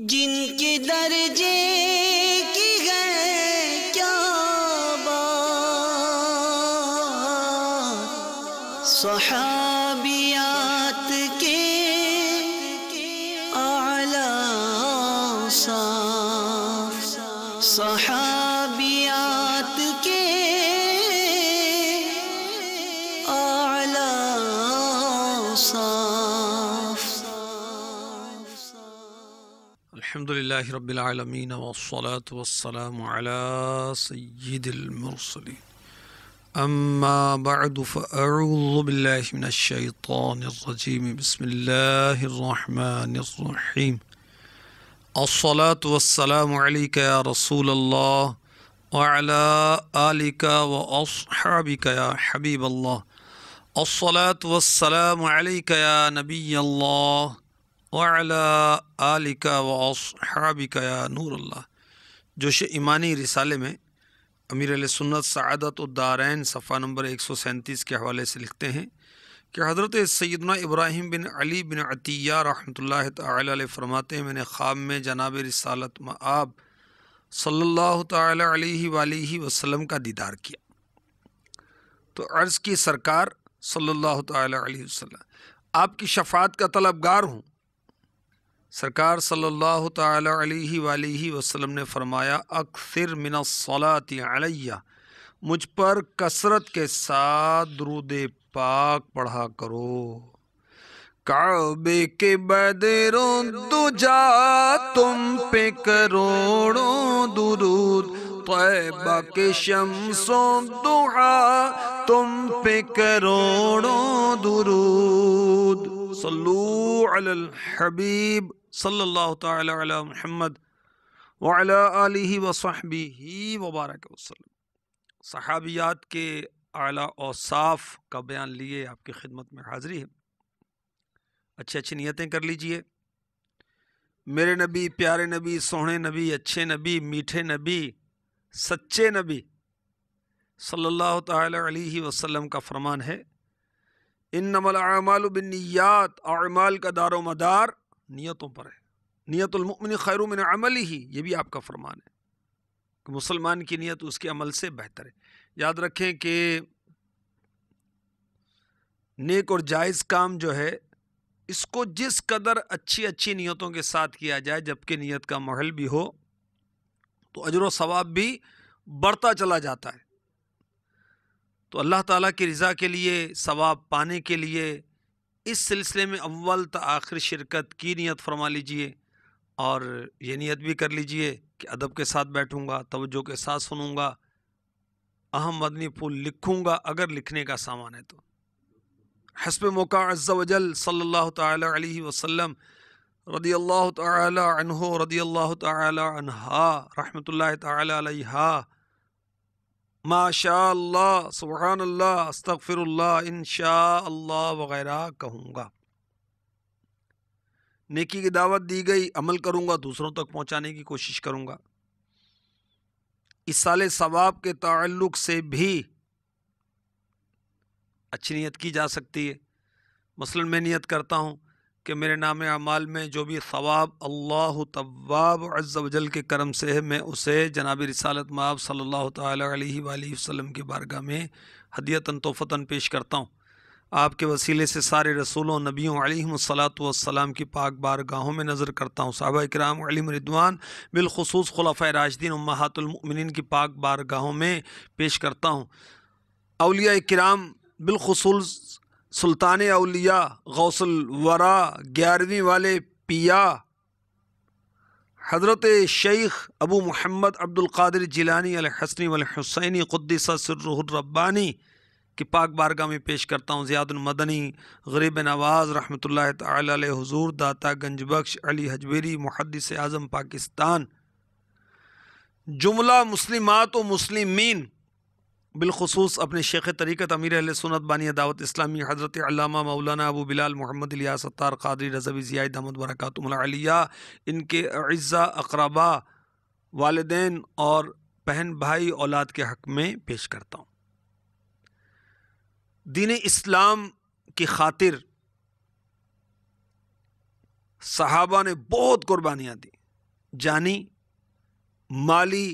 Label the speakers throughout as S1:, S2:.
S1: जिनके दर्जे की है क्या बात अलहमदिल्लाबीआलमीन वसलात वसलाम सैदमरसलिन अम्मा बाद फ़ाउज़बिल्लिमिनशैतानरजीम बसमीम अस्सलात वसलाम या रसूल अल्लाह वाला आलिका व असहाबिका या हबीब अल्लाह अस्सलात वसलाम या नबी अल्लाह आलिका व हाबिका नूर जोश ईमानी रिसाले में अमीर सुन्नत सदत उद्दारैन सफ़ा नंबर एक सौ सैंतीस के हवाले से लिखते हैं कि हज़रत सैदना इब्राहिम बिन अली बिन अतिया रहमतुल्लाह ताल फरमाते हैं मैंने ख्वाब में जनाब रिसालत मआब सल्लल्लाहु ताला अलैहि का दीदार किया तो अर्ज़ की सरकार सल्लल्लाहु ताला आपकी शफात का तलबगार हूँ सरकार सल्लल्लाहु अलैहि अलैहि वसल्लम ने फरमाया अक्सर मिनसलाती अलैया मुझ पर कसरत के साथ दरूद पाक पढ़ा करो काबे के बदरों दुजा तुम पे करोड़ों दुरूद तैबा के शमसों दुआ तुम पे करोड़ों दुरूद सल्लु अल हबीब सल्लल्लाहु ताला अला मुहम्मद वाला वसहबी वबारक वसलम सहाबियात के आला साफ़ का बयान लिए आपकी खिदमत में हाजिरी है अच्छी अच्छी नीयतें कर लीजिए मेरे नबी प्यारे नबी सोहने नबी अच्छे नबी मीठे नबी सच्चे नबी सल्लल्लाहु ताला अलैहि वसल्लम का फरमान है इन नमल आमाल बिन का दारो मदार नीयतों पर है नीयतुलमिन खैरुमिन अमल ही ये भी आपका फरमान है कि मुसलमान की नीयत उसके अमल से बेहतर है याद रखें कि नेक और जायज़ काम जो है इसको जिस कदर अच्छी अच्छी नीयतों के साथ किया जाए जबकि नीयत का महल भी हो तो अजर सवाब भी बढ़ता चला जाता है तो अल्लाह ताला की रज़ा के लिए सवाब पाने के लिए इस सिलसिले में अव्वल तो आखिर शिरकत की नीयत फरमा लीजिए और ये नीयत भी कर लीजिए कि अदब के साथ बैठूँगा तवज्जो के साथ सुनूँगा अहम मदनी फूल लिखूँगा अगर लिखने का सामान है तो हसब मौका अज्जाजल वजल सल्ला वसम रदी अल्लाह तहो रदी अल्लाह तहा रहमत ला माशाल्लाह सुबहान अल्लाह अस्तफ़िरल्ला इनशा वगैरह कहूँगा नेकी की दावत दी गई अमल करूँगा दूसरों तक पहुँचाने की कोशिश करूँगा इस साल सवाब के ताल्लुक से भी अच्छी नीयत की जा सकती है मसलन मैं नीयत करता हूँ कि मेरे नाम अमाल में जो भी सवाब अल्लाह तवाब अजल के करम से है मैं उसे जनाब रिसालत माब सल्ला वसम की बारगाह में हदीयता तोहफ़ता पेश करता हूँ आपके वसीले से सारे रसूलों नबियों सलाम की पाक बारगाहों में नज़र करता हूँ साहबा कराम रिदवान बिलखसूस खलफ़ राशदीन उम्मातमिन की पाक बारगाहों में पेश करता हूँ अलिया कराम बिलखसूस सुल्तान अलिया गौसल वरा ग्यारहवीं वाले पिया हज़रत शेख अबू मोहम्मद अब्दुल्कर जिलानी वाल हुसैनी क़ुद्दीसा सर्रब्बानी की पाक बारगाह में पेश करता हूँ ज़ियादुलमदनी गरीब नवाज़ रहमत ला दाता गंजबख्श अली हजवेरी मुहदस आज़म पाकिस्तान जुमला मुस्लिमात व मुस्लिमीन बिलखसूस अपने शेख तरीक़त अमीर अल सुनत बानी दावत इस्लामी हज़रत अलामा मौलाना अबू बिलाल मोहम्मद लिया सत्तार कादरी रजबी ज़ियाद अहमद बरकतमलिया इनके अज़ा अकरबा वालदेन और बहन भाई औलाद के हक़ में पेश करता हूँ दीन इस्लाम की खातिर सहाबा ने बहुत कुर्बानियाँ दी जानी माली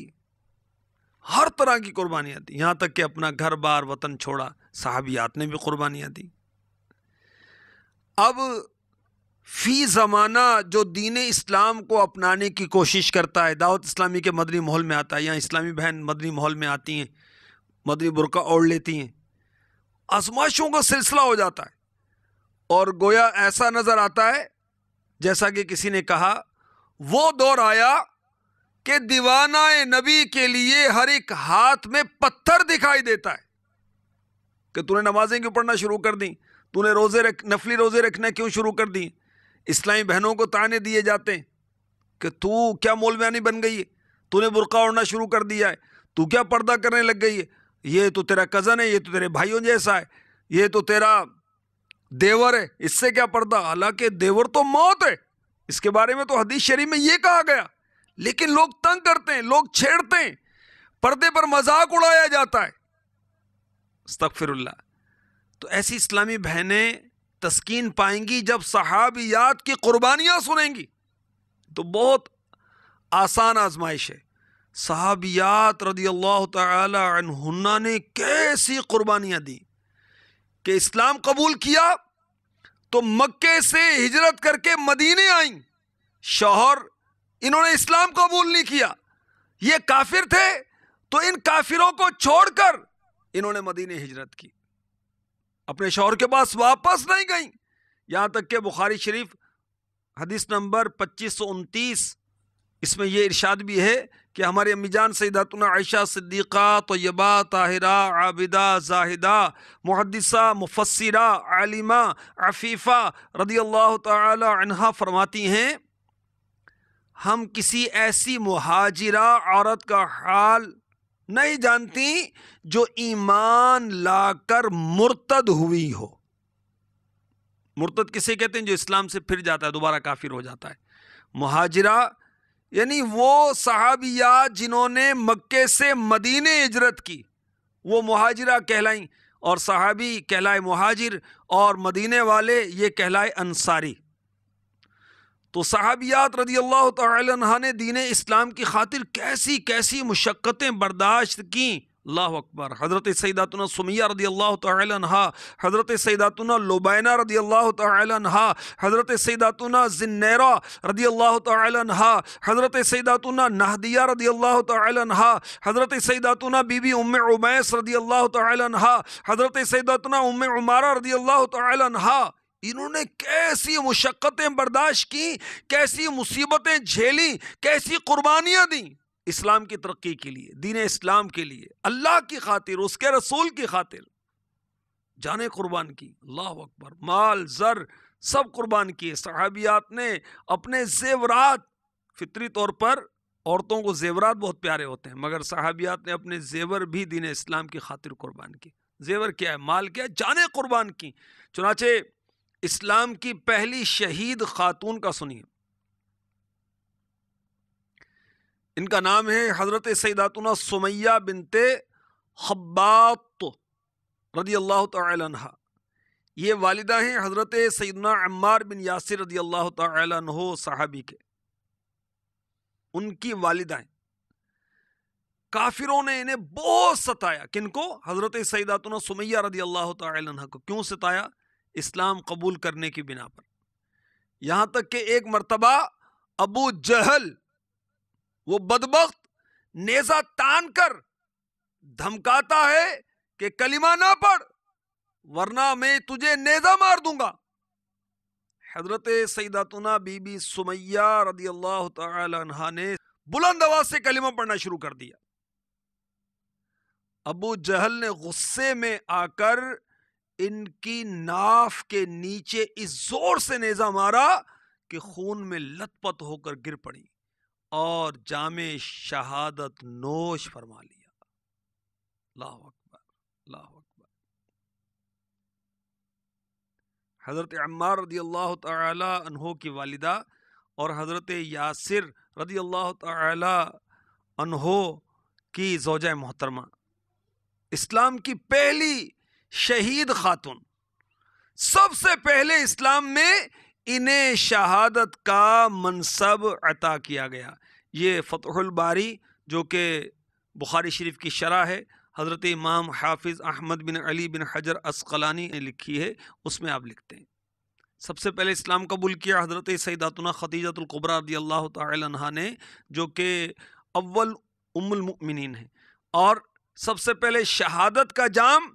S1: हर तरह की कुर्बानियाँ दी यहाँ तक कि अपना घर बार वतन छोड़ा साहबियात ने भी कुर्बानियाँ दी अब फ़ी ज़माना जो दीन इस्लाम को अपनाने की कोशिश करता है दावत इस्लामी के मदनी माहौल में आता है यहाँ इस्लामी बहन मदनी माहौल में आती हैं मदनी बुरका ओढ़ लेती हैं आजमाइशों का सिलसिला हो जाता है और गोया ऐसा नज़र आता है जैसा कि किसी ने कहा वो दौर आया कि दीवाना नबी के लिए हर एक हाथ में पत्थर दिखाई देता है कि तूने नमाजें क्यों पढ़ना शुरू कर दी तूने रोज़े रख नफली रोज़े रखना क्यों शुरू कर दी इस्लामी बहनों को ताने दिए जाते हैं कि तू क्या मोलमानी बन गई है तूने बुरका ओढ़ना शुरू कर दिया है तू क्या पर्दा करने लग गई है ये तो तेरा कज़न है ये तो तेरे भाइयों जैसा है ये तो तेरा देवर है इससे क्या पर्दा हालांकि देवर तो मौत है इसके बारे में तो हदीस शरीफ में ये कहा गया लेकिन लोग तंग करते हैं लोग छेड़ते हैं पर्दे पर मजाक उड़ाया जाता है तकफिरल्ला तो ऐसी इस्लामी बहनें तस्कीन पाएंगी जब सहाबियात की कुर्बानियां सुनेंगी तो बहुत आसान आजमाइश है सहाबियात रदी अल्लाह तन्ना ने कैसी कुर्बानियां दी कि इस्लाम कबूल किया तो मक्के से हिजरत करके मदीने आईं शोहर इन्होंने इस्लाम कबूल नहीं किया ये काफिर थे तो इन काफिरों को छोड़कर इन्होंने मदीने हिजरत की अपने शौहर के पास वापस नहीं गई यहां तक के बुखारी शरीफ हदीस नंबर पच्चीस सौ उनतीस इसमें यह इरशाद भी है कि हमारे अम्मीजान सईदातना आयशा सिद्दीक़ा तयबा ताहिरा आबिदा जाहिदा मुहदसा मुफसरा आलिमा आफीफ़ा रदी अल्लाह तहा फरमाती हैं हम किसी ऐसी मुहाजिरा औरत का हाल नहीं जानती जो ईमान लाकर मुर्तद हुई हो मुर्तद किसे कहते हैं जो इस्लाम से फिर जाता है दोबारा काफिर हो जाता है मुहाजिरा यानी वो सहाबिया जिन्होंने मक्के से मदीने इजरत की वो मुहाजिरा कहलाई और सहाबी कहलाए मुहाजिर और मदीने वाले ये कहलाए अंसारी तो सहाबियात रदी अल्लाह तहा ने दीन इस्लाम की खातिर कैसी कैसी मुशक्कतें बर्दाश्त की अल्लाह अकबर हज़रत सैदातना सुमिया रदी अल्लाह तहा हज़रत सैदातना लुबैना रदी अल्लाह तहा हज़रत सैदातना जिन्नैरा रदी अल्लाह तहा हज़रत सैदातना नाहदिया रदी अल्लाह तहा हज़रत सैदातना बीबी उम उमैस रदी अल्लाह तहा हज़रत सैदातना उम उमारा रदी अल्लाह तहा इन्होंने कैसी मुशक्क़तें बर्दाश्त की कैसी मुसीबतें झेली कैसी कुर्बानियाँ दी इस्लाम की तरक्की के लिए दीन इस्लाम के लिए अल्लाह की खातिर उसके रसूल की खातिर जाने कुर्बान की अल्लाह अकबर माल ज़र सब कुर्बान किए सहाबियात ने अपने जेवरात फितरी तौर पर औरतों को जेवरात बहुत प्यारे होते हैं मगर सहाबियात ने अपने जेवर भी दीन इस्लाम की खातिर कुर्बान किए जेवर क्या है माल क्या है जाने कुर्बान की चुनाचे इस्लाम की पहली शहीद खातून का सुनिए इनका नाम है हज़रत सैदातुना सुमैया बिनते हब्बात रदी अल्लाह तहा ये वालिदा हैं हज़रत सैदना अम्मार बिन यासिर रदी अल्लाह तह साहबी के उनकी वालिदाएं काफिरों ने इन्हें बहुत सताया किनको हज़रत सैदातुना सुमैया रदी अल्लाह तह को क्यों सताया इस्लाम कबूल करने की बिना पर यहां तक कि एक मर्तबा अबू जहल वो बदबक नेजा तान कर धमकाता है कि कलिमा ना पढ़ वरना मैं तुझे नेजा मार दूंगा हजरत सईदातना बीबी सुमैया रदी अल्लाह तहा ने बुलंद आवाज से कलिमा पढ़ना शुरू कर दिया अबू जहल ने गुस्से में आकर इनकी नाफ के नीचे इस जोर से नेजा मारा कि खून में लतपत होकर गिर पड़ी और जामे शहादत नोश फरमा लिया लाह अकबर लाह अकबर हज़रत अम्मार रदी अल्लाह तहो की वालिदा और हज़रत यासिर रदी अल्लाह तहो की जोजा मोहतरमा इस्लाम की पहली शहीद खातून सबसे पहले इस्लाम में इन्हें शहादत का मनसब अता किया गया ये फ़तहुल बारी जो कि बुखारी शरीफ की शरह है हज़रत इमाम हाफिज़ अहमद बिन अली बिन हजर असकलानी ने लिखी है उसमें आप लिखते हैं सबसे पहले इस्लाम कबूल किया हज़रत सईदातना ख़तीजतुल्कुबरा रदी अल्लाह तहा ने जो कि अव्वल उमुलमिन है और सबसे पहले शहादत का जाम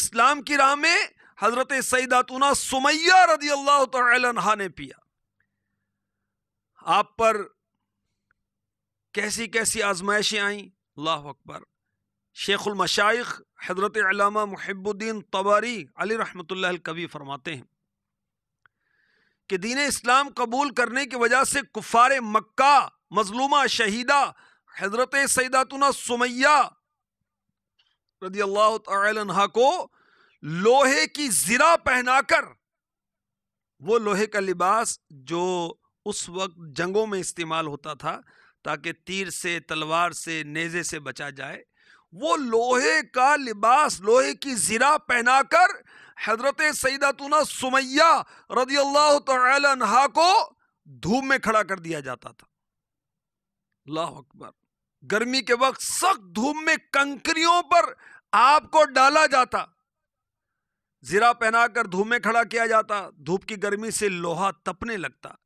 S1: इस्लाम की राह में हजरत सईदातना सुमैया रदी अल्लाह तहा ने पिया आप पर कैसी कैसी आजमाइशें आईं अल्लाह अकबर शेखुल मशाइख हजरत अलामा मुहब्बुद्दीन तबारी अली रहमत कभी फरमाते हैं कि दीन इस्लाम कबूल करने की वजह से कुफार मक्का मजलूमा शहीदा हजरत सईदातना सुमैया रदी अल्लाह तहा को लोहे की ज़रा पहनाकर वो लोहे का लिबास जो उस वक्त जंगों में इस्तेमाल होता था ताकि तीर से तलवार से नेज़े से बचा जाए वो लोहे का लिबास लोहे की ज़रा पहनाकर हजरत सईदतुना सुमैया रदी अल्लाह तहा को धूप में खड़ा कर दिया जाता था अल्लाह अकबर गर्मी के वक्त सख्त धूप में कंकरियों पर आपको डाला जाता जीरा पहनाकर धूप में खड़ा किया जाता धूप की गर्मी से लोहा तपने लगता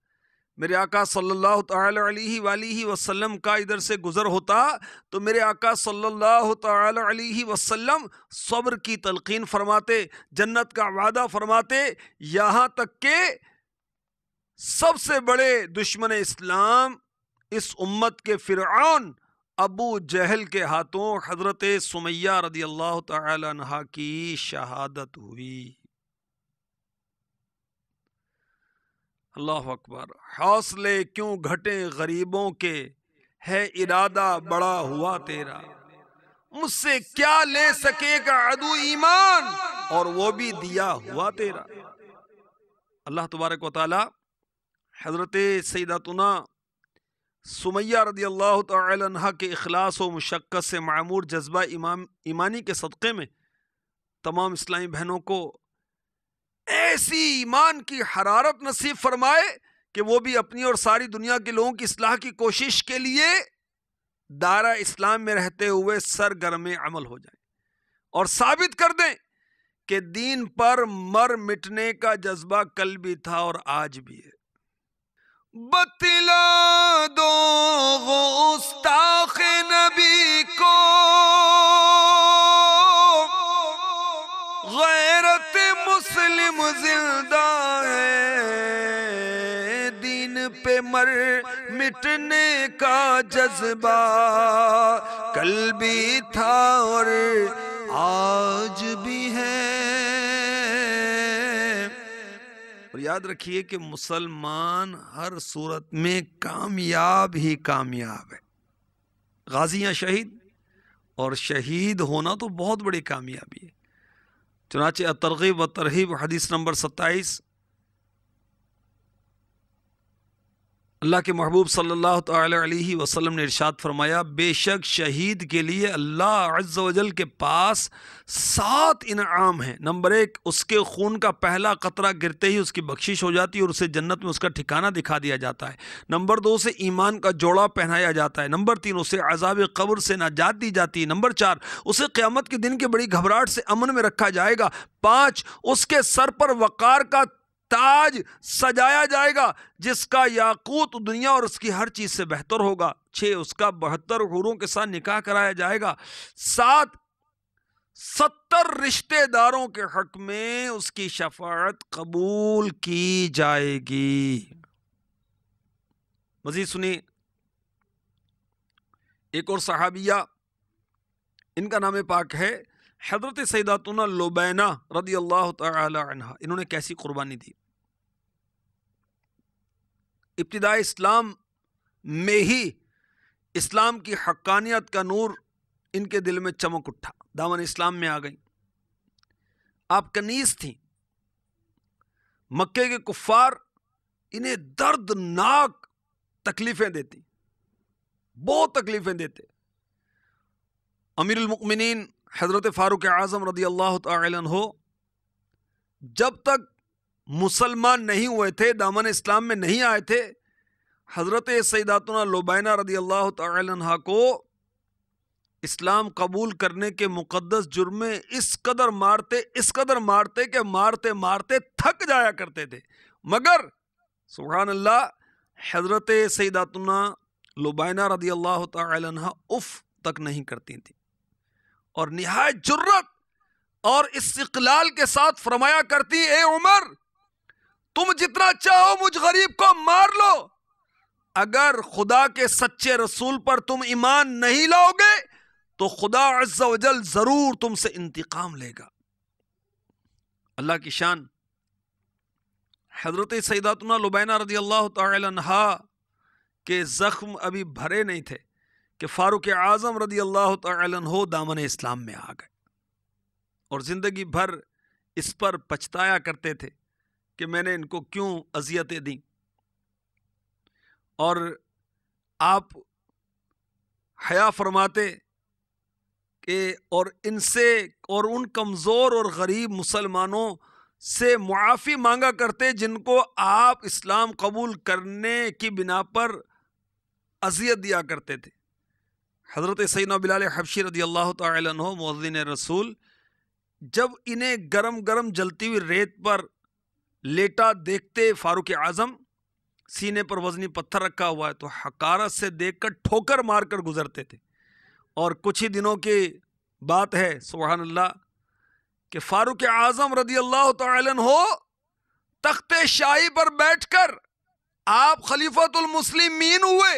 S1: मेरे आका सल्लल्लाहु अलैहि वाली वसल्लम का इधर से गुज़र होता तो मेरे आका सल्लल्लाहु अलैहि वसल्लम सब्र की तलखीन फरमाते जन्नत का वादा फरमाते यहाँ तक के सबसे बड़े दुश्मन इस्लाम इस उम्मत के फ़िरौन अबू जहल के हाथों हज़रत सुमैया रदी अल्लाह तहा की शहादत हुई अल्लाह अकबर हौसले क्यों घटे गरीबों के है इरादा बड़ा हुआ तेरा मुझसे क्या ले सकेगा अदू ईमान और वो भी दिया हुआ तेरा अल्लाह तबारक वाली हज़रत सईदातना सुमैया रदी अल्लाह तहा के अखलास व मशक्क़त से मामूर जज्बा इमाम ईमानी के सदक़े में तमाम इस्लामी बहनों को ऐसी ईमान की हरारत नसीब फरमाए कि वो भी अपनी और सारी दुनिया के लोगों की असलाह की कोशिश के लिए दारा इस्लाम में रहते हुए सरगर्म अमल हो जाए और साबित कर दें कि दीन पर मर मिटने का जज्बा कल भी था और आज भी है दो नबी को गैरत मुस्लिम जिंदा है दिन पे मर मिटने का जज्बा कल भी था और आज भी है और याद रखिए कि मुसलमान हर सूरत में कामयाब ही कामयाब है गाजियाँ शहीद और शहीद होना तो बहुत बड़ी कामयाबी है चुनाचे तरगीब व तरहीब हदीस नंबर सत्ताईस अल्लाह के महबूब सल्लल्लाहु अलैहि वसल्लम ने इरशाद फरमाया बेशक शहीद के लिए अल्लाह अज्जल के पास सात इनाम हैं नंबर एक उसके खून का पहला कतरा गिरते ही उसकी बख्शिश हो जाती है और उसे जन्नत में उसका ठिकाना दिखा दिया जाता है नंबर दो उसे ईमान का जोड़ा पहनाया जाता है नंबर तीन उसे अजाब कब्र से नाजात दी जाती है नंबर चार उसे क़्यामत के दिन की बड़ी घबराहट से अमन में रखा जाएगा पाँच उसके सर पर वक़ार का ताज सजाया जाएगा जिसका याकूत दुनिया और उसकी हर चीज़ से बेहतर होगा छः उसका बहत्तर हूरों के साथ निकाह कराया जाएगा सात सत्तर रिश्तेदारों के हक में उसकी शफात कबूल की जाएगी मजीद सुनिए एक और सहाबिया इनका नाम पाक है हजरत सैदातुना लोबैना रदी अल्लाह तह इन्होंने कैसी कुर्बानी दी इब्तदा इस्लाम में ही इस्लाम की हक्कानियत का नूर इनके दिल में चमक उठा दामन इस्लाम में आ गई आप कनीस थी मक्के के कुफार इन्हें दर्दनाक तकलीफ़ें देती बहुत तकलीफ़ें देते अमीरमिन हज़रत फ़ारूक आज़म रदी अल्लाह तहो जब तक मुसलमान नहीं हुए थे दामन इस्लाम में नहीं आए थे हज़रत सईदातना लुबैना रदी अल्लाह तह को इस्लाम कबूल करने के मुकदस जुर्मे इस कदर मारते इस कदर मारते के मारते मारते थक जाया करते थे मगर सुबहान हज़रत सईदातना लुबैना रदी अल्लाह तहा उफ़ तक नहीं करती थी और नहायत जुर्रत और इस्तलाल के साथ फरमाया करती ए उमर तुम जितना चाहो मुझ गरीब को मार लो अगर खुदा के सच्चे रसूल पर तुम ईमान नहीं लाओगे तो खुदा अज्जल जरूर तुमसे इंतकाम लेगा अल्लाह की शान हजरत सैदातना लुबैना रदी अल्लाह तहा के ज़ख्म अभी भरे नहीं थे कि फारुक आज़म रदी अल्लाह तहो दामन इस्लाम में आ गए और ज़िंदगी भर इस पर पछताया करते थे कि मैंने इनको क्यों अजियतें दी और आप हया फरमाते कि और इनसे और उन कमज़ोर और ग़रीब मुसलमानों से मुआफ़ी मांगा करते जिनको आप इस्लाम कबूल करने की बिना पर अजियत दिया करते थे हज़रत सैन बिल हबशी रदी अल्लाह तहो मुद्दिन रसूल जब इन्हें गरम गरम जलती हुई रेत पर लेटा देखते फ़ारूक आज़म सीने पर वजनी पत्थर रखा हुआ है तो हकारत से देख कर ठोकर मार कर गुज़रते थे और कुछ ही दिनों की बात है सुबहान अल्लाह कि फ़ारूक आज़म रदी अल्लाह हो तख्त शाही पर बैठ कर आप खलीफतुलमसलिमीन हुए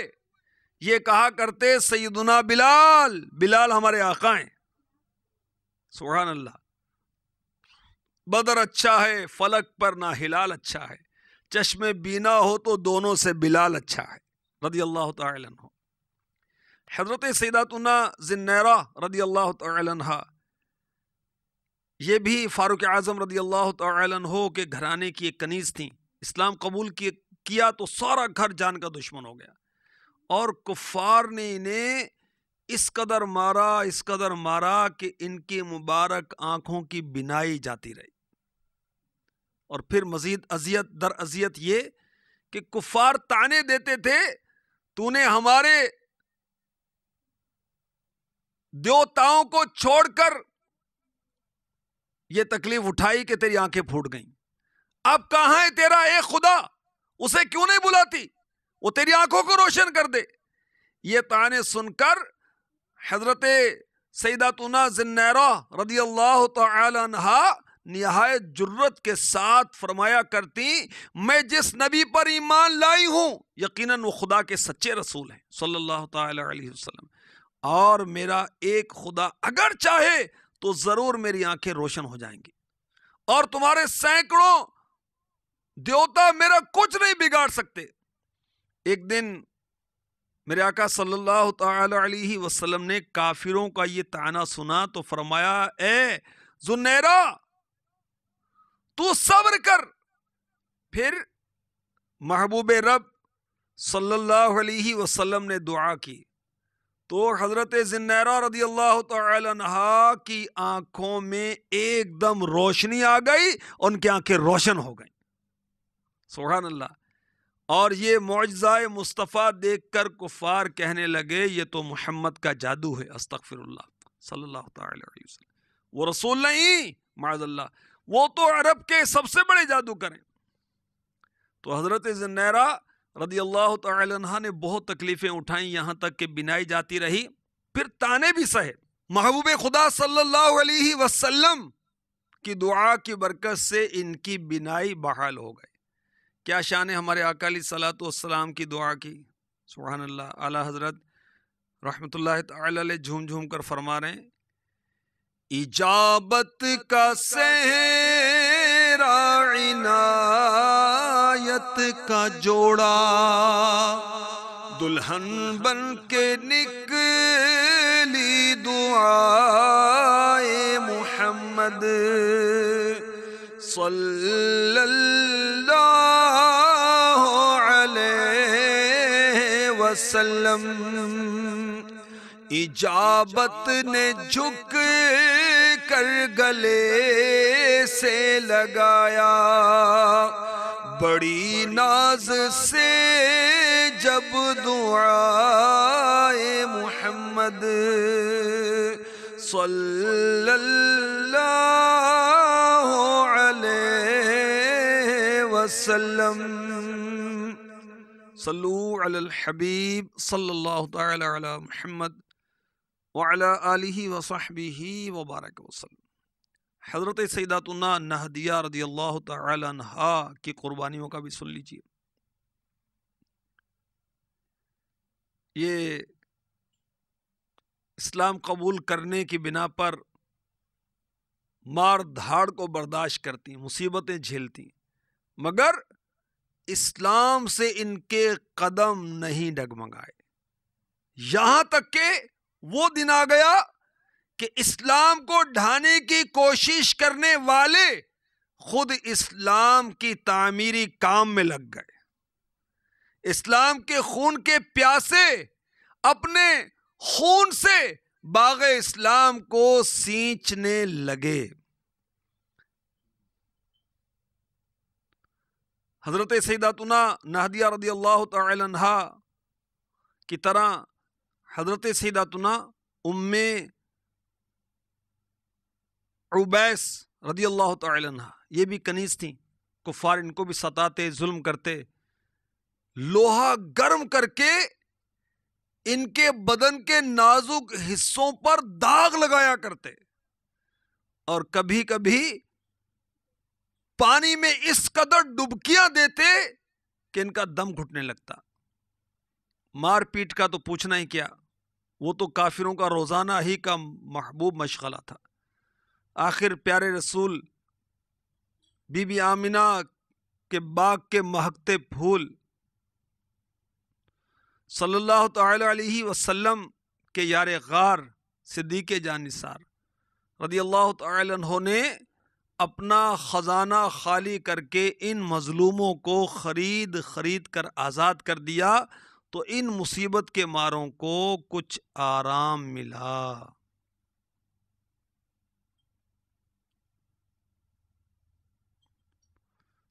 S1: ये कहा करते सईदना बिलाल बिलाल हमारे आकाए सुहान अल्लाह बदर अच्छा है फलक पर ना हिलाल अच्छा है चश्मे बीना हो तो दोनों से बिलाल अच्छा है रदी अल्लाह हो हजरत सैदातना जिन्नरा रदी अल्लाह तन ये भी फारुक आज़म रदी अल्लाह हो के घराने की एक कनीज़ थी इस्लाम कबूल किया तो सारा घर जान का दुश्मन हो गया और कुफार ने इन्हें इस कदर मारा इस कदर मारा कि इनकी मुबारक आंखों की बिनाई जाती रही और फिर मजीद अजियत दर अजियत ये कि कुफार ताने देते थे तूने हमारे देवताओं को छोड़कर यह तकलीफ उठाई कि तेरी आंखें फूट गईं अब कहां है तेरा एक खुदा उसे क्यों नहीं बुलाती वो तेरी आंखों को रोशन कर दे ये ताने सुनकर हजरत सईदातना जन्नैरा रदी अल्लाह तहा नहायत जुर्रत के साथ फरमाया करती मैं जिस नबी पर ईमान लाई हूं यकीनन वो खुदा के सच्चे रसूल हैं सल्लल्लाहु अलैहि वसल्लम और मेरा एक खुदा अगर चाहे तो ज़रूर मेरी आंखें रोशन हो जाएंगी और तुम्हारे सैकड़ों देवता मेरा कुछ नहीं बिगाड़ सकते एक दिन मेरे आका सल्लल्लाहु अलैहि वसल्लम ने काफिरों का ये ताना सुना तो फरमाया ए जुनेरा तू सब्र कर फिर महबूब रब सल्लल्लाहु अलैहि वसल्लम ने दुआ की तो हज़रत जन्नैरा रदी अल्लाह तहा की आंखों में एकदम रोशनी आ गई उनकी आंखें रोशन हो गई सुबहान अल्लाह और ये मुआजाए मुस्तफ़ा देख कर कुफ़ार कहने लगे ये तो मोहम्मद का जादू है अस्तफ़िरल्ला सल्ला वो रसूल नहीं माजल्ला वो तो अरब के सबसे बड़े जादू करें तो हज़रत जन्नैरा रदी अल्लाह तह ने बहुत तकलीफ़ें उठाई यहाँ तक कि बिनाई जाती रही फिर ताने भी सहे महबूब खुदा सल्लल्लाहु अलैहि वसल्लम की दुआ की बरकत से इनकी बिनाई बहाल हो गई क्या शान है हमारे अकाली सलात की दुआ की सुबहान अल्लाह आला हज़रत रहमत ताल झूम झूम कर फरमा रहे इजाबत का सहरा का जोड़ा दुल्हन बन के निकली दुआ मोहम्मद सल्ला वसलम इजाबत ने झुक कर गले से लगाया बड़ी नाज से जब दुआए मोहम्मद सल्लल्लाहु अलैहि वसल्लम सल्लूबीब सल्ला महमद वाली वसाहबी वबारक वसलम हज़रत सैदातना नहदिया रदी अल्लाह तहा की क़ुरबानियों का भी सुन लीजिए ये इस्लाम कबूल करने की बिना पर मार धाड़ को बर्दाश्त करती मुसीबतें झेलती मगर इस्लाम से इनके कदम नहीं डगमगाए यहां तक के वो दिन आ गया कि इस्लाम को ढाने की कोशिश करने वाले खुद इस्लाम की तामीरी काम में लग गए इस्लाम के खून के प्यासे अपने खून से बाग इस्लाम को सींचने लगे हज़रत सैदातना नहदिया रदी अल्लाह तहा की तरह हज़रत सैदातना उम उबैस रदी अल्लाह तहा ये भी कनीस थी कुफ़ार इनको भी सताते जुल्म करते लोहा गर्म करके इनके बदन के नाजुक हिस्सों पर दाग लगाया करते और कभी कभी पानी में इस कदर डुबकियां देते कि इनका दम घुटने लगता मारपीट का तो पूछना ही क्या वो तो काफिरों का रोज़ाना ही का महबूब मशगला था आखिर प्यारे रसूल बीबी आमिना के बाग के महकते फूल सल्लल्लाहु अलैहि वसल्लम के यार गार सिद्दीक जानिसार रदी अल्लाह ने अपना ख़जाना खाली करके इन मज़लूमों को ख़रीद ख़रीद कर आज़ाद कर दिया तो इन मुसीबत के मारों को कुछ आराम मिला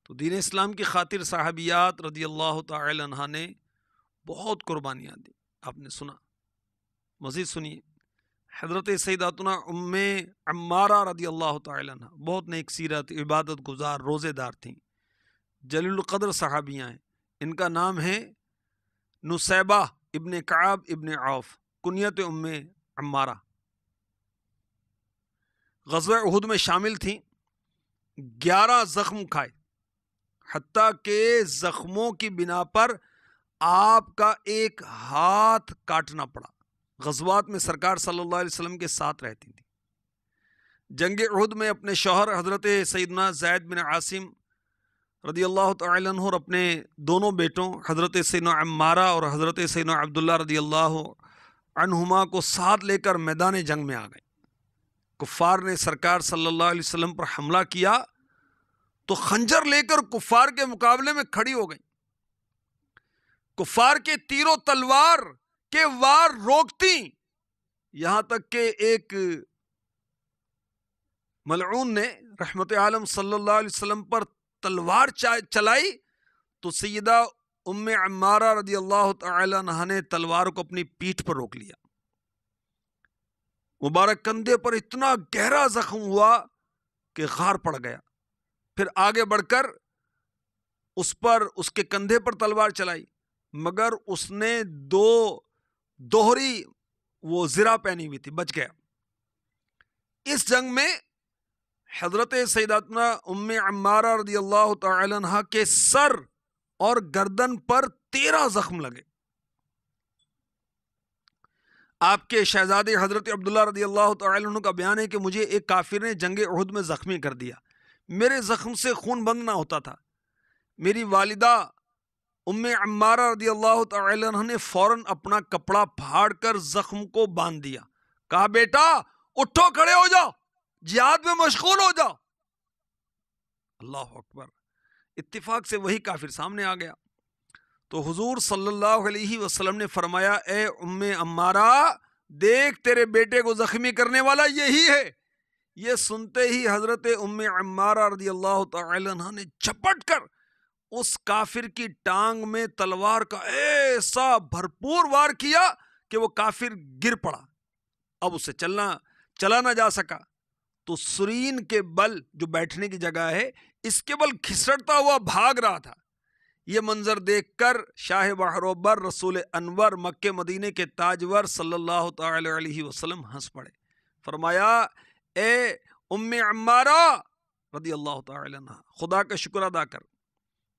S1: तो दीन इस्लाम की खातिर साहबियात रदी अल्लाह तहा ने बहुत कुर्बानियाँ दी आपने सुना मज़ीद सुनिए हज़रत सैदातना उम अम्मारा रदी अल्लाह तहा बहुत नेक सीरत इबादत गुजार रोज़ेदार थीं जलीलक़द्र सहाबियाँ हैं इनका नाम है नुसैबा इबन काब इबन आफ कुत उम अम्मारा गजब उहद में शामिल थीं ग्यारह ज़ख्म खाए हती के ज़ख्मों की बिना पर आपका एक हाथ काटना पड़ा गजवात में सरकार सल्लल्लाहु अलैहि वसल्लम के साथ रहती थी जंग उहद में अपने शोहर हज़रत सैदना जैद बिन आसिम रदी अल्लाह तन और अपने दोनों बेटों हज़रत सैन अमारा और हज़रत सैन अब्दुल्ला रदी अल्लाह अनहुमा को साथ लेकर मैदान जंग में आ गए कुफ़ार ने सरकार सल्ला वसम पर हमला किया तो खंजर लेकर कुफ़ार के मुकाबले में खड़ी हो गई कुफ़ार के तीरों तलवार के वार रोकती यहां तक के एक मलून ने रहमत आलम सल्लल्लाहु अलैहि वसल्लम पर तलवार चलाई तो सैदा उम्म अम्मारा रदी अल्लाह तहा ने तलवार को अपनी पीठ पर रोक लिया मुबारक कंधे पर इतना गहरा जख्म हुआ कि खार पड़ गया फिर आगे बढ़कर उस पर उसके कंधे पर तलवार चलाई मगर उसने दो दोहरी वो ज़रा पहनी हुई थी बच गया इस जंग में हजरत सैदातना उम अम्मारा रदी अल्लाह तहा के सर और गर्दन पर तेरह जख्म लगे आपके शहजादे हजरत अब्दुल्ला रदी अल्लाह तह का बयान है कि मुझे एक काफिर ने जंग अहद में ज़ख्मी कर दिया मेरे ज़ख्म से खून बंद ना होता था मेरी वालिदा उम्मे अम्मारा रदी अल्लाह ने फौरन अपना कपड़ा फाड़ कर जख्म को बांध दिया कहा बेटा उठो खड़े हो जाओ जियाद में मशगूल हो जाओ अल्लाह अकबर इतफाक से वही काफिर सामने आ गया तो हुजूर सल्लल्लाहु अलैहि वसल्लम ने फरमाया ए उम्मे अम्मारा देख तेरे बेटे को ज़ख्मी करने वाला यही है ये सुनते ही हज़रत उम्म अम्मारा रदी अल्लाह तपट ने कर उस काफिर की टांग में तलवार का ऐसा भरपूर वार किया कि वो काफिर गिर पड़ा अब उसे चलना चला ना जा सका तो सुरीन के बल जो बैठने की जगह है इसके बल खिसड़ता हुआ भाग रहा था यह मंज़र देखकर शाह बहरोबर रसूल अनवर मक्के मदीने के ताजवर सल्लल्लाहु अलैहि वसल्लम हंस पड़े फरमाया ए उम्म अम्मारा रदी अल्लाह तुदा खुदा का शुक्र अदा कर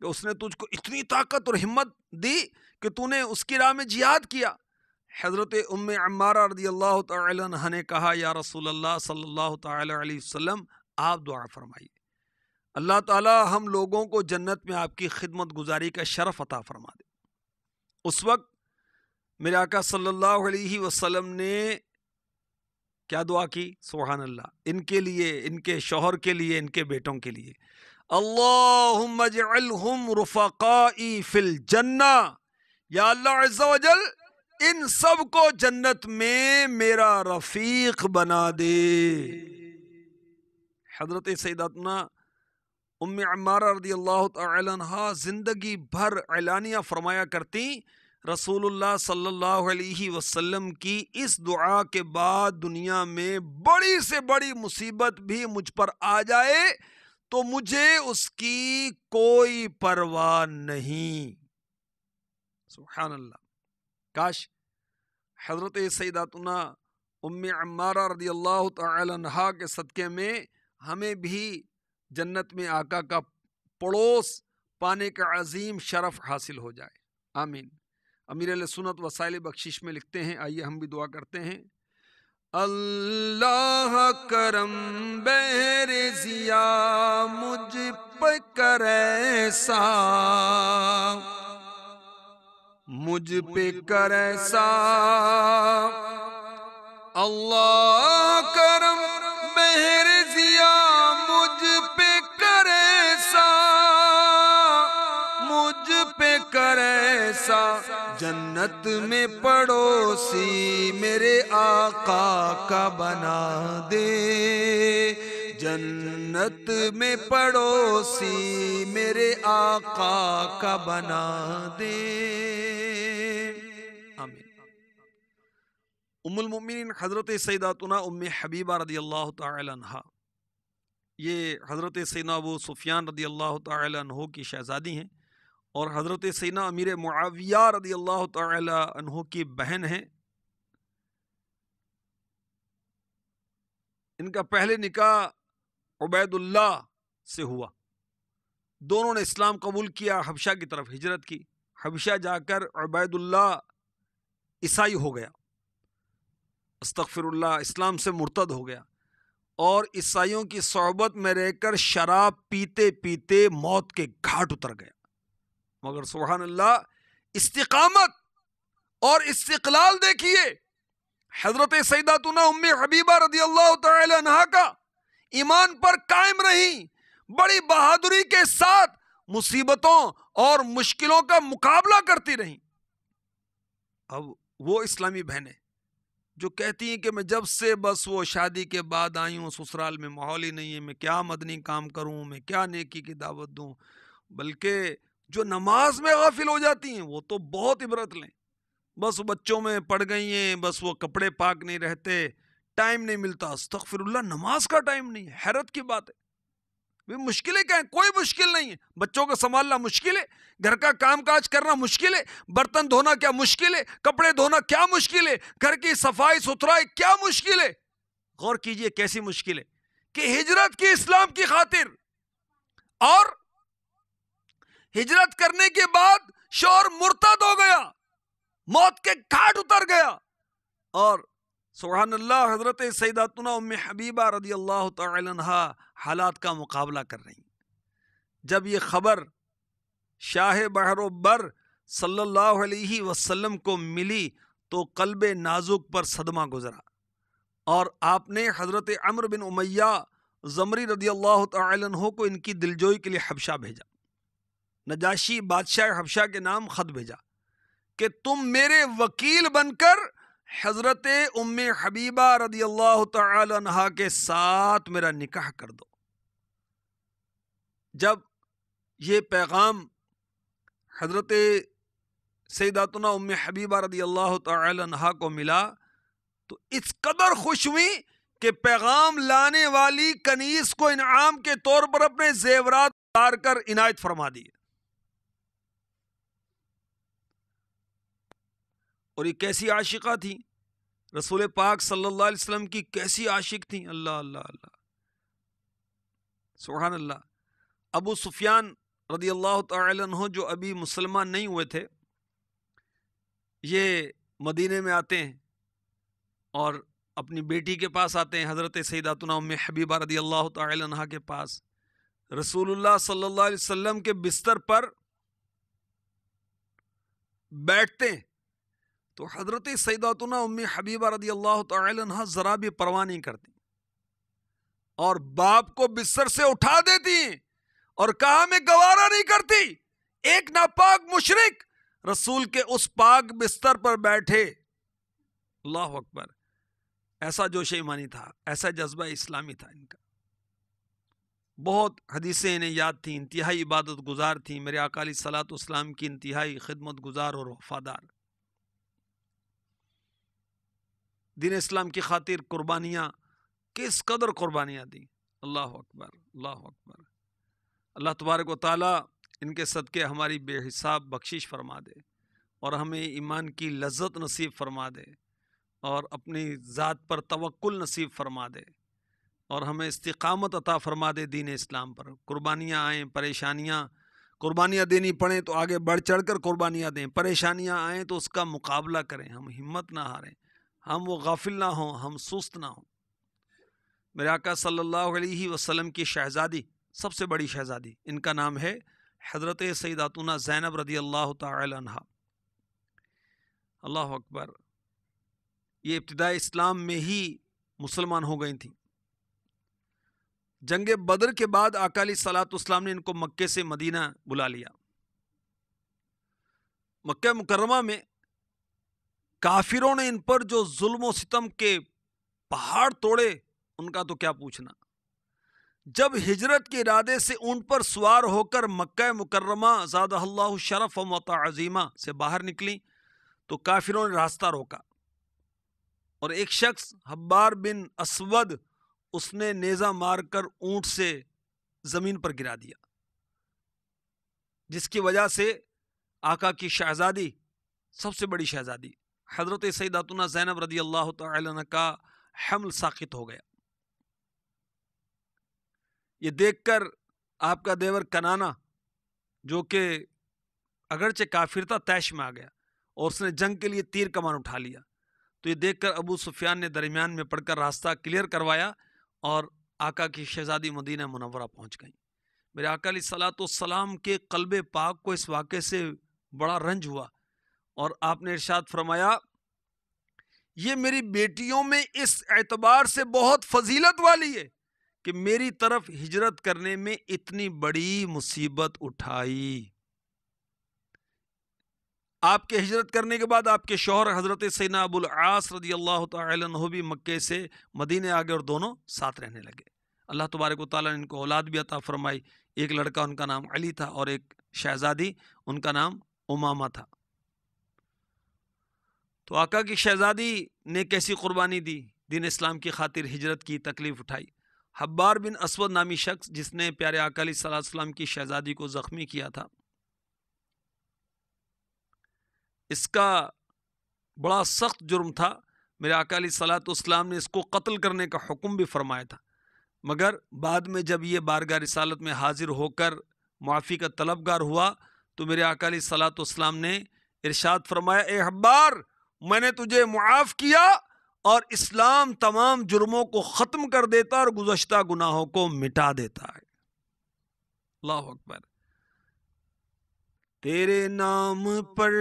S1: कि उसने तुझको इतनी ताकत और हिम्मत दी कि तूने उसकी राह में जियाद किया हज़रत उम अम्मारा रदी अल्लाह तह ने कहा या रसूल अल्लाह सल्लल्लाहु अलैहि वसल्लम आप दुआ फरमाइए अल्लाह ताला हम लोगों को जन्नत में आपकी खिदमत गुजारी का शरफ़ अता फरमा दे उस वक्त मेरे आका सल्लल्लाहु अलैहि वसल्लम ने क्या दुआ की सुबहान अल्लाह इनके लिए इनके शोहर के लिए इनके बेटों के लिए अल्लाहुम रुफ़ाई फिल जन्ना या अल्लाह इन सब को जन्नत में मेरा रफ़ीक बना दे हजरत सैदातना उम अमारा रदी अल्लाह तहा ज़िंदगी भर एलानिया फरमाया करती रसूलुल्लाह सल्लल्लाहु अलैहि वसल्लम की इस दुआ के बाद दुनिया में बड़ी से बड़ी मुसीबत भी मुझ पर आ जाए तो मुझे उसकी कोई परवाह नहीं सुबहानल्ला काश हजरत सईदातना उम्म अम्मारा रदी अल्लाह तहा के सदक़े में हमें भी जन्नत में आका का पड़ोस पाने का अजीम शरफ हासिल हो जाए आमीन अमीर सुनत वसाइल बख्शिश में लिखते हैं आइए हम भी दुआ करते हैं अल्लाह करम बहर जिया मुझ पर कर सा मुझ पे कर सा अल्लाह करम जन्नत में पड़ोसी मेरे आका का बना दे जन्नत में पड़ोसी मेरे आका का बना दे उमुल मोमिन हज़रत सैदातना उम हबीबा रदी अल्लाह तहा ये हज़रत सैना अबू सुफियान रदी अल्लाह तहों की शहज़ादी हैं और हज़रत सैना अमीर मुआविया रदी अल्लाह तहों की बहन हैं इनका पहले निकाह उबैदुल्ला से हुआ दोनों ने इस्लाम कबूल किया हबशा की तरफ हिजरत की हबशा जाकर उबैदुल्ला ईसाई हो गया अस्तफ़िरुल्ला इस्लाम से मुर्तद हो गया और ईसाइयों की सोहबत में रहकर शराब पीते पीते मौत के घाट उतर गया मगर सुबहान अल्लाह इस्तकामत और इस्तलाल देखिए हजरत सैदातुना उम्मी हबीबा रदी अल्लाह तहा का ईमान पर कायम रही बड़ी बहादुरी के साथ मुसीबतों और मुश्किलों का मुकाबला करती रही अब वो इस्लामी बहनें जो कहती हैं कि मैं जब से बस वो शादी के बाद आई हूँ ससुराल में माहौल ही नहीं है मैं क्या मदनी काम करूँ मैं क्या नेकी की दावत दूँ बल्कि जो नमाज में गाफिल हो जाती हैं वो तो बहुत इबरत लें बस बच्चों में पड़ गई हैं बस वो कपड़े पाक नहीं रहते टाइम नहीं मिलता अस्तफिरल्ला नमाज का टाइम नहीं है हैरत की बात है भाई मुश्किलें क्या है कोई मुश्किल नहीं है बच्चों को संभालना मुश्किल है घर का काम काज करना मुश्किल है बर्तन धोना क्या मुश्किल है कपड़े धोना क्या मुश्किल है घर की सफाई सुथराई क्या मुश्किल है गौर कीजिए कैसी मुश्किल है कि हिजरत की इस्लाम की खातिर और हिजरत करने के बाद शोर मुर्तद हो गया मौत के घाट उतर गया और सुबहान अल्लाह हज़रत सैदातुना उम हबीबा रदी अल्लाह तहा हालात का मुकाबला कर रही जब ये खबर शाह बहर बर सल्लल्लाहु अलैहि वसल्लम को मिली तो कल्ब नाजुक पर सदमा गुजरा और आपने हज़रत अमर बिन उमैया ज़मरी रदी अल्लाह तहों को इनकी दिलजोई के लिए हबशा भेजा नजाशी बादशाह हफशाह के नाम ख़त भेजा कि तुम मेरे वकील बनकर हज़रत उम्म हबीबा रदी अल्लाह तहा के साथ मेरा निकाह कर दो जब ये पैगाम हज़रत सैदातना उम्म हबीबा रदी अल्लाह तहा को मिला तो इस कदर खुश हुई कि पैगाम लाने वाली कनीस को इनाम के तौर पर अपने जेवरात उतार कर इनायत फरमा दिए और ये कैसी आशिका थी रसूल पाक सल्लल्लाहु अलैहि वसल्लम की कैसी आशिक थी अल्लाह अल्लाह अल्लाह सुबहान अल्लाह अबू सुफियान रदी अल्लाह तहो जो अभी मुसलमान नहीं हुए थे ये मदीने में आते हैं और अपनी बेटी के पास आते हैं हज़रत सईदातना उम हबीबा रदी अल्लाह तहा के पास रसूलुल्लाह सल्लल्लाहु अलैहि वसल्लम के बिस्तर पर बैठते हैं तो हज़रत सैदातना उम्मी हबीबा रदी अल्लाह तहा ज़रा भी परवाह नहीं करती और बाप को बिस्तर से उठा देती और कहा मैं गवारा नहीं करती एक नापाक मुशरक रसूल के उस पाक बिस्तर पर बैठे अल्लाह अकबर ऐसा जोश ईमानी था ऐसा जज्बा इस्लामी था इनका बहुत हदीसें इन्हें याद थी इंतहाई इबादत गुजार थी मेरे अकाली सलात इस्लाम की इंतहाई खिदमत गुजार और वफादार दीन इस्लाम की खातिर कुर्बानियाँ किस कदर कुर्बानियाँ दी अल्लाह अकबर अल्लाह अकबर अल्लाह तबारक ताली इनके सदक़े हमारी बेहिसाब बख्शिश फरमा दे और हमें ईमान की लज्जत नसीब फरमा दे और अपनी ज़ात पर तवक्ल नसीब फरमा दे और हमें इस्तकामत अता फरमा दे दीन इस्लाम पर कुर्बानियाँ आएँ परेशानियाँ कुर्बानियाँ देनी पड़ें तो आगे बढ़ चढ़ कर कुर्बानियाँ दें परेशानियाँ आएँ तो उसका मुकाबला करें हम हिम्मत ना हारें हम वो गाफिल ना हों हम सुस्त ना हों मेरे आका सल्लल्लाहु अलैहि वसल्लम की शहज़ादी सबसे बड़ी शहज़ादी इनका नाम है हज़रत सईदातुना ज़ैनब रदी अल्लाह तहा अल्लाह अकबर ये इब्तदा इस्लाम में ही मुसलमान हो गई थी जंग बदर के बाद अकाली सलातम ने इनको मक्के से मदीना बुला लिया मक् मुकरमा में काफिरों ने इन पर जो जुल्म सितम के पहाड़ तोड़े उनका तो क्या पूछना जब हिजरत के इरादे से ऊंट पर सवार होकर मक्का मुकर्रमा ज़ादा शरफ मत अजीमा से बाहर निकली तो काफिरों ने रास्ता रोका और एक शख्स हब्बार बिन असवद उसने नेज़ा मारकर ऊँट से ज़मीन पर गिरा दिया जिसकी वजह से आका की शहज़ादी सबसे बड़ी शहज़ादी हज़रत सैदातना ज़ैनब रदी अल्लाह तन का हमल साखित हो गया ये देखकर आपका देवर कनाना जो कि अगरचे काफिर था तैश में आ गया और उसने जंग के लिए तीर कमान उठा लिया तो ये देखकर अबू सुफियान ने दरमियान में पढ़कर रास्ता क्लियर करवाया और आका की शहजादी मदीना मुनवरा पहुंच गई मेरे आका सलात सलाम के कलब पाक को इस वाक़े से बड़ा रंज हुआ और आपने इर्शाद फरमाया ये मेरी बेटियों में इस एतबार से बहुत फजीलत वाली है कि मेरी तरफ हिजरत करने में इतनी बड़ी मुसीबत उठाई आपके हिजरत करने के बाद आपके शोहर हज़रत सैना अबुल आस रदी अल्लाह तु भी मक्के से मदीने आ गए और दोनों साथ रहने लगे अल्लाह तबारक ने इनको औलाद भी अता फरमाई एक लड़का उनका नाम अली था और एक शहज़ादी उनका नाम उमामा था तो आका की शहज़ादी ने कैसी कुर्बानी दी दिन इस्लाम की खातिर हिजरत की तकलीफ़ उठाई हब्बार बिन असवद नामी शख्स जिसने प्यारे अकाली सलाम की शहज़ादी को ज़ख्मी किया था इसका बड़ा सख्त जुर्म था मेरे अकाली सलाम ने इसको कत्ल करने का हुक्म भी फरमाया था मगर बाद में जब ये बारगाह रिसालत में हाजिर होकर माफ़ी का तलबगार हुआ तो मेरे अकाली सलाम ने इरशाद फरमाया ए हब्बार मैंने तुझे मुआफ़ किया और इस्लाम तमाम जुर्मों को ख़त्म कर देता है और गुजशत गुनाहों को मिटा देता है अल्लाह अकबर तेरे नाम पर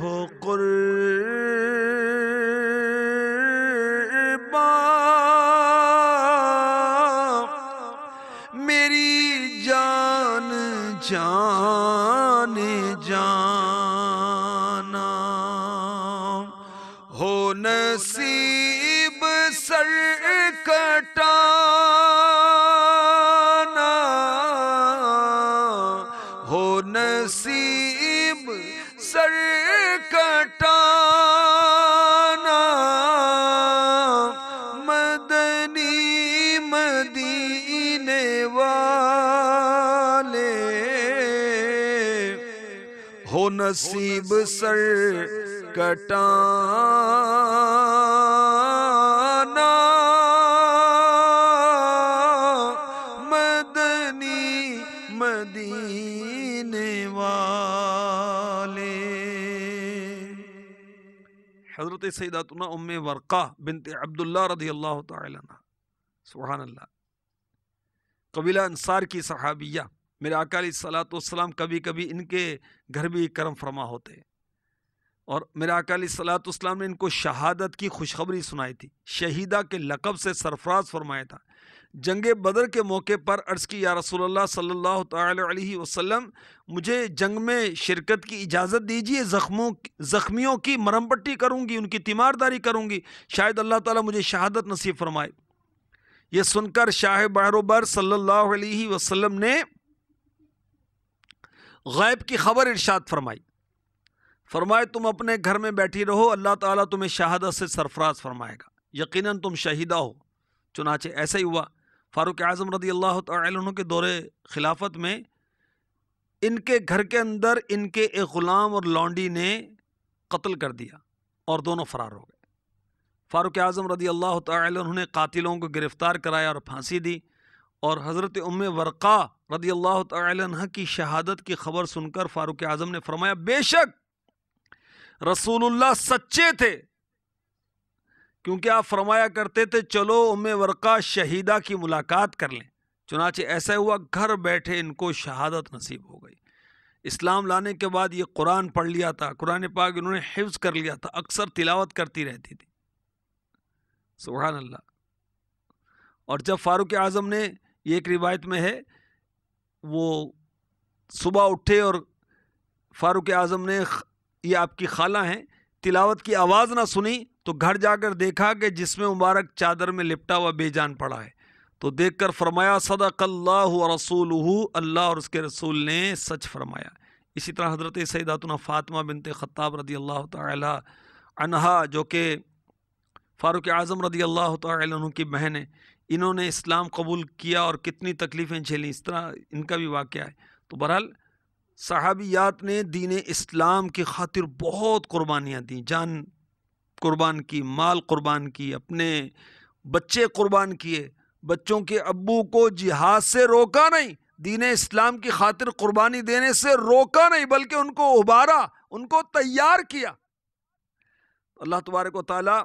S1: हो कुर नसीब सर कटाना मदनी मदीने वाले हजरत सैदातना उम वरका बिनत अब्दुल्ला रदी अल्लाह तुबहान अल्लाह कबीला अंसार की सहाबिया मेरे अकाली सलातम कभी कभी इनके घर भी करम फरमा होते और मेरा अकाली सलातम ने इनको शहादत की खुशखबरी सुनाई थी शहीदा के लकब से सरफराज फरमाया था जंग बदर के मौके पर अर्ज़ की या रसोल्ला सल्ला वसम मुझे जंग में शिरकत की इजाज़त दीजिए ज़ख्मों ज़ख्मियों की मरम पट्टी करूँगी उनकी तीमारदारी करूँगी शायद अल्लाह ताली मुझे शहादत नसीब फरमाए ये सुनकर शाह बारोबर सल्ला वसलम ने गैब की खबर इरशाद फरमाई फरमाए तुम अपने घर में बैठी रहो अल्लाह ताला तुम्हें शहादत से सरफराज फरमाएगा यकीनन तुम शहीदा हो चुनाचे ऐसा ही हुआ फ़ारूक आज़म रदी अल्लाह तुम के दौरे खिलाफत में इनके घर के अंदर इनके एक ग़ुलाम और लॉन्डी ने कत्ल कर दिया और दोनों फ़रार हो गए फ़ारूक आज़म रदी अल्लाह तुमने कातिलों को गिरफ़्तार कराया और फांसी दी और हज़रत उम वरक़ा रदी अल्लाह तह की शहादत की खबर सुनकर फ़ारूक आज़म ने फरमाया बेशक रसूलुल्लाह सच्चे थे क्योंकि आप फरमाया करते थे चलो उम वरक़ा शहीदा की मुलाकात कर लें चुनाचे ऐसा हुआ घर बैठे इनको शहादत नसीब हो गई इस्लाम लाने के बाद ये कुरान पढ़ लिया था कुरान पाक इन्होंने हिफ्ज़ कर लिया था अक्सर तिलावत करती रहती थी सुबह अल्लाह और जब फ़ारूक आज़म ने ये एक रिवायत में है वो सुबह उठे और फारूक आज़म ने ये आपकी खाला हैं तिलावत की आवाज़ ना सुनी तो घर जाकर देखा कि जिसमें मुबारक चादर में लिपटा हुआ बेजान पड़ा है तो देख कर फरमाया सदाकल्लाह रसूल अल्लाह और उसके रसूल ने सच फरमाया इसी तरह हज़रत सैदातना फ़ातमा बिनत ख़ताब रदी अल्लाह तहा जो कि फ़ारूक आज़म रदी अल्लाह तहन की बहन है इन्होंने इस्लाम कबूल किया और कितनी तकलीफ़ें झेली इस तरह इनका भी वाक़ है तो बहरहाल सहाबियात ने दीन इस्लाम की खातिर बहुत कुर्बानियाँ दी जान कुर्बान की माल कुर्बान की अपने बच्चे कुर्बान किए बच्चों के अब्बू को जिहाद से रोका नहीं दीन इस्लाम की खातिर कुर्बानी देने से रोका नहीं बल्कि उनको उबारा उनको तैयार किया अल्लाह तबारक वाली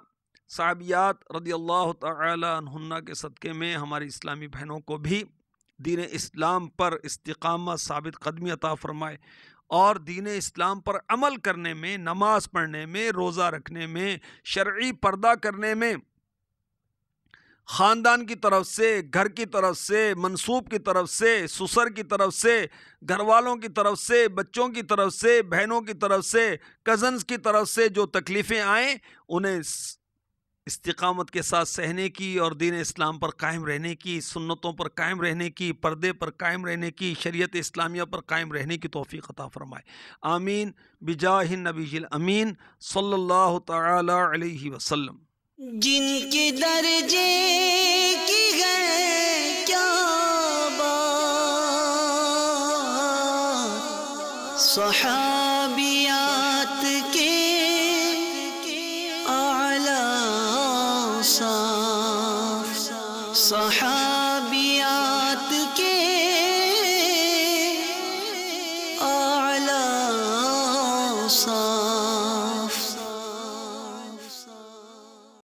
S1: साबियात रदी अल्लाह तन्ना के सदक़े में हमारी इस्लामी बहनों को भी दीन इस्लाम पर इस्तकाम साबित कदमी अता फ़रमाए और दीन इस्लाम पर अमल करने में नमाज पढ़ने में रोज़ा रखने में शर्य पर्दा करने में ख़ानदान की तरफ से घर की तरफ से मनसूब की तरफ से सुसर की तरफ से घर वालों की तरफ से बच्चों की तरफ से बहनों की तरफ से कज़न्स की तरफ से जो तकलीफ़ें आएँ उन्हें इस्तकामत के साथ सहने की और दीन इस्लाम पर कायम रहने की सुन्नतों पर कायम रहने की पर्दे पर कायम रहने की शरीत इस्लामिया पर कायम रहने की तोफ़ी अता फ़रमाए आमीन बिजाह नबीजिल अमीन सल्ला तसलम जिनके दर्जे की है क्या सहा